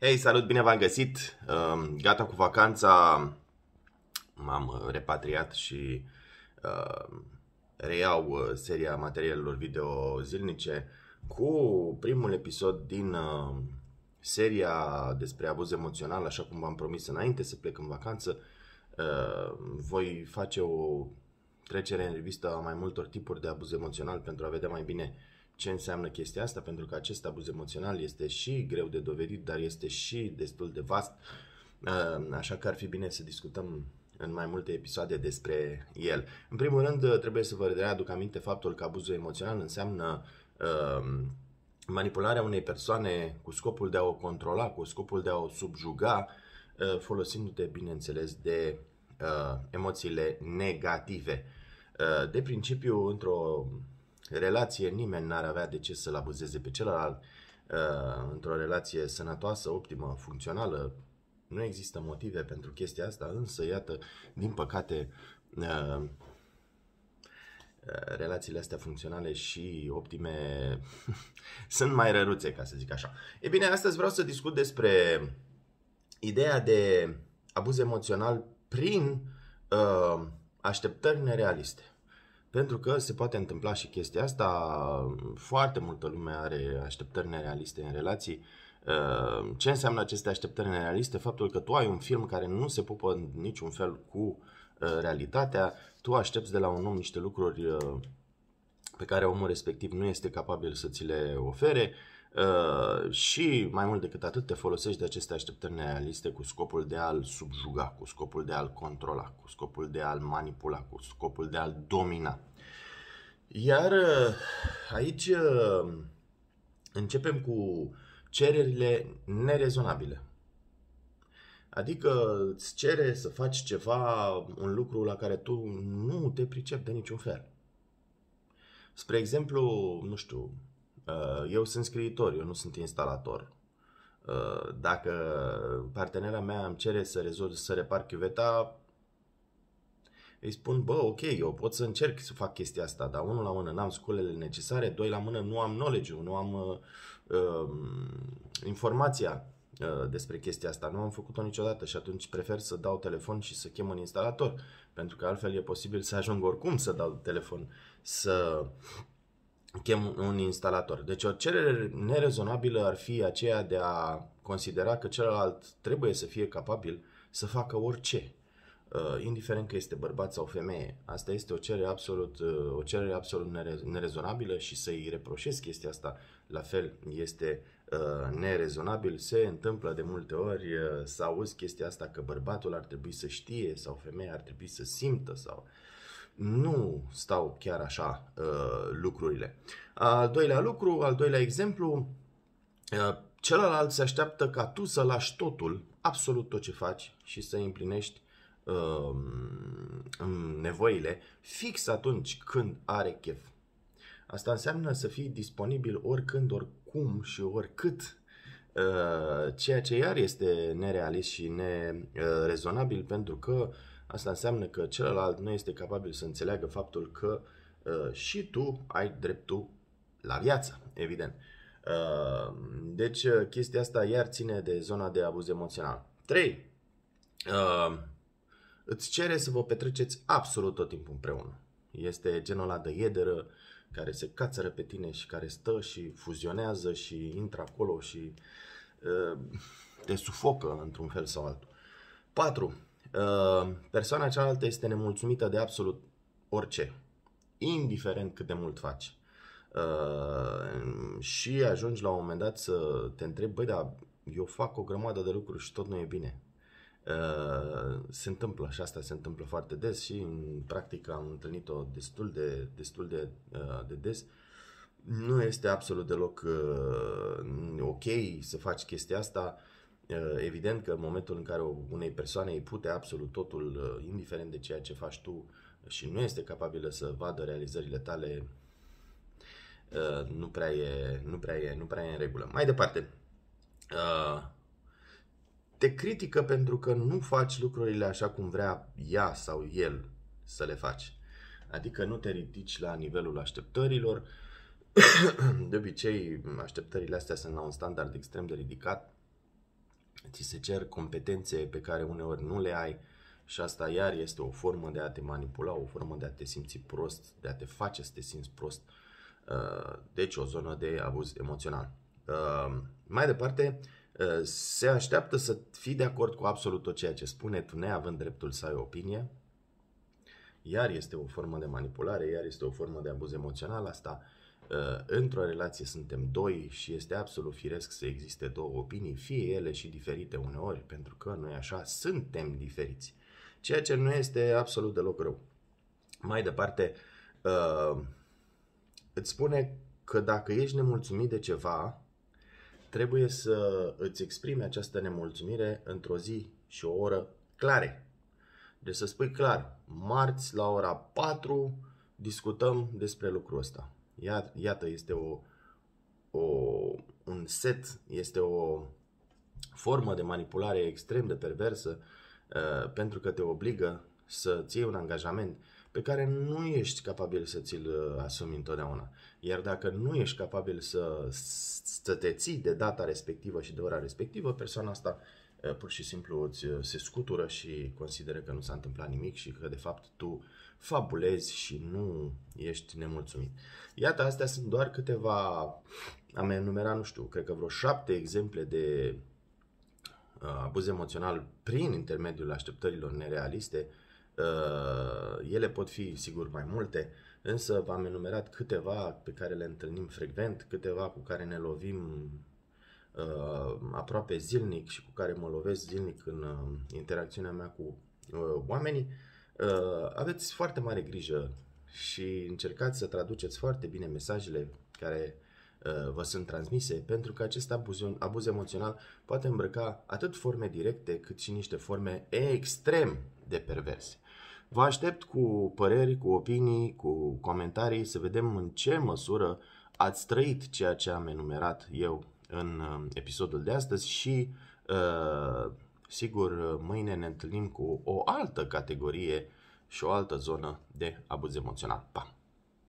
Hei, salut, bine v-am găsit! Ehm, gata cu vacanța, m-am uh, repatriat și ehm, reiau uh, seria materialelor video zilnice cu primul episod din ehm, seria despre abuz emoțional, așa cum v-am promis înainte să plec în vacanță. Voi face o trecere în revistă a mai multor tipuri de abuz emoțional pentru a vedea mai bine uh, ce înseamnă chestia asta, pentru că acest abuz emoțional este și greu de dovedit, dar este și destul de vast, uh, așa că ar fi bine să discutăm în mai multe episoade despre el. În primul rând, uh, trebuie să vă readuc aminte faptul că abuzul emoțional înseamnă uh, manipularea unei persoane cu scopul de a o controla, cu scopul de a o subjuga, folosindu-te, bineînțeles, de emoțiile negative. De principiu, într-o relație, nimeni n-ar avea de ce să-l abuzeze pe celălalt uh, într-o relație sănătoasă, optimă, funcțională. Nu există motive pentru chestia asta, însă, iată, din păcate, uh, uh, relațiile astea funcționale și optime sunt mai răruțe, ca să zic așa. E bine, astăzi vreau să discut despre ideea de abuz emoțional prin uh, așteptări nerealiste. Pentru că se poate întâmpla și chestia asta, foarte multă lume are așteptări nerealiste în relații. Uh, ce înseamnă aceste așteptări nerealiste? Faptul că tu ai un film care nu se pupă în niciun fel cu uh, realitatea, tu aștepți de la un om niște lucruri uh, pe care omul respectiv nu este capabil să ți le ofere, uh, Uh, și mai mult decât atât te folosești de aceste așteptări nerealiste cu scopul de a-l subjuga, cu scopul de a-l controla, cu scopul de a-l manipula, cu scopul de a-l domina. Iar uh, aici uh, începem cu cererile nerezonabile. Adică îți cere să faci ceva, un lucru la care tu nu te pricepi de niciun fel. Spre exemplu, nu știu, Uh, eu sunt scriitor, eu nu sunt instalator. Uh, dacă partenera mea îmi cere să, rezolv, să repar chiuveta, îi spun, bă, ok, eu pot să încerc să fac chestia asta, dar unul la mână n-am sculele necesare, doi la mână nu am knowledge nu am uh, um, informația uh, despre chestia asta. Nu am făcut-o niciodată și atunci prefer să dau telefon și să chem un instalator, pentru că altfel e posibil să ajung oricum să dau telefon să chem un instalator. Deci o cerere nerezonabilă ar fi aceea de a considera că celălalt trebuie să fie capabil să facă orice, uh, indiferent că este bărbat sau femeie. Asta este o cerere absolut, uh, o cerere absolut nerezonabilă și să-i reproșez chestia asta, la fel, este uh, nerezonabil. Se întâmplă de multe ori să auzi chestia asta că bărbatul ar trebui să știe sau femeia ar trebui să simtă sau uh, nu stau chiar așa uh, lucrurile. Al doilea lucru, al doilea exemplu, uh, celălalt se așteaptă ca tu să lași totul, absolut tot ce faci și să împlinești uh, nevoile fix atunci când are chef. Asta înseamnă să fii disponibil oricând, oricum și oricât uh, ceea ce iar este nerealist și nerezonabil pentru că Asta înseamnă că celălalt nu este capabil să înțeleagă faptul că uh, și tu ai dreptul la viață, evident. Uh, deci, uh, chestia asta iar ține de zona de abuz emoțional. 3. Uh, îți cere să vă petreceți absolut tot timpul împreună. Este genul ăla de iederă care se cațără pe tine și care stă și fuzionează și intră acolo și uh, te sufocă într-un fel sau altul. 4. Ehm, persoana cealaltă este nemulțumită de absolut orice, indiferent cât de mult faci. Ehm, și ajungi la un moment dat să te întrebi, băi, dar eu fac o grămadă de lucruri și tot nu e bine. Ehm, se întâmplă și asta se întâmplă foarte des și în practică am întâlnit-o destul de, destul de, de des. Nu este absolut deloc ok să faci chestia asta. Uh, Eh, evident că în momentul în care unei persoane îi pute absolut totul, eh, indiferent de ceea ce faci tu eh, și nu este capabilă să vadă realizările tale, nu prea e, nu prea e, nu prea e în regulă. Mai departe, te critică pentru că nu faci lucrurile așa cum vrea ea sau el să le faci. Adică nu te ridici la nivelul așteptărilor. De obicei, așteptările astea sunt la un standard extrem de ridicat ți se cer competențe pe care uneori nu le ai și asta iar este o formă de a te manipula, o formă de a te simți prost, de a te face să te simți prost. Uh, deci o zonă de abuz emoțional. Uh, mai departe, uh, se așteaptă să fii de acord cu absolut tot ceea ce spune, tu neavând dreptul să ai o opinie, iar este o formă de manipulare, iar este o formă de abuz emoțional, asta Uh, într-o relație suntem doi și este absolut firesc să existe două opinii, fie ele și diferite uneori, pentru că noi așa suntem diferiți. Ceea ce nu este absolut deloc rău. Mai departe, uh, îți spune că dacă ești nemulțumit de ceva, trebuie să îți exprimi această nemulțumire într-o zi și o oră clare. Deci să spui clar, marți la ora 4 discutăm despre lucrul ăsta Iată, este o, o, un set, este o formă de manipulare extrem de perversă uh, pentru că te obligă să ții un angajament pe care nu ești capabil să ți-l uh, asumi întotdeauna. Iar dacă nu ești capabil să, să te ții de data respectivă și de ora respectivă, persoana asta uh, pur și simplu îți uh, se scutură și consideră că nu s-a întâmplat nimic și că de fapt tu fabulezi și nu ești nemulțumit. Iată, astea sunt doar câteva, am enumerat, nu știu, cred că vreo șapte exemple de abuz emoțional prin intermediul așteptărilor nerealiste Eh, ele pot fi, sigur, mai multe, însă am enumerat câteva pe care le întâlnim frecvent, câteva cu care ne lovim eh, aproape zilnic și cu care mă lovesc zilnic în eh, interacțiunea mea cu oamenii. Aveți foarte mare grijă și încercați să traduceți foarte bine mesajele care vă sunt transmise, pentru că acest abuz, abuz emoțional poate îmbrăca atât forme directe cât și niște forme extrem de perverse. Vă aștept cu păreri, cu opinii, cu comentarii, să vedem în ce măsură ați trăit ceea ce am enumerat eu în uh, episodul de astăzi și uh, sigur mâine ne întâlnim cu o altă categorie și o altă zonă de abuz emoțional. Pa!